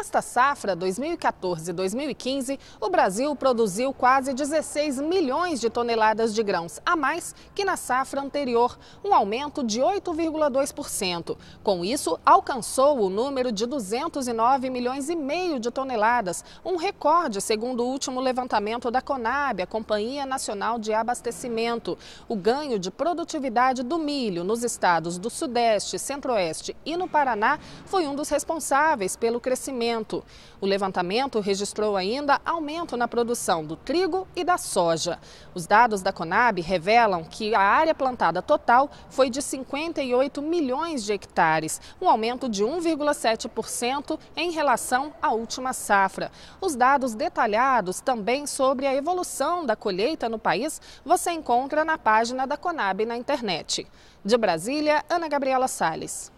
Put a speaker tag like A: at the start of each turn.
A: Nesta safra 2014-2015, o Brasil produziu quase 16 milhões de toneladas de grãos, a mais que na safra anterior, um aumento de 8,2%. Com isso, alcançou o número de 209 milhões e meio de toneladas, um recorde segundo o último levantamento da Conab, a Companhia Nacional de Abastecimento. O ganho de produtividade do milho nos estados do Sudeste, Centro-Oeste e no Paraná foi um dos responsáveis pelo crescimento aumento. O levantamento registrou ainda aumento na produção do trigo e da soja. Os dados da Conab revelam que a área plantada total foi de 58 milhões de hectares, um aumento de 1,7% em relação à última safra. Os dados detalhados também sobre a evolução da colheita no país você encontra na página da Conab na internet. De Brasília, Ana Gabriela Salles.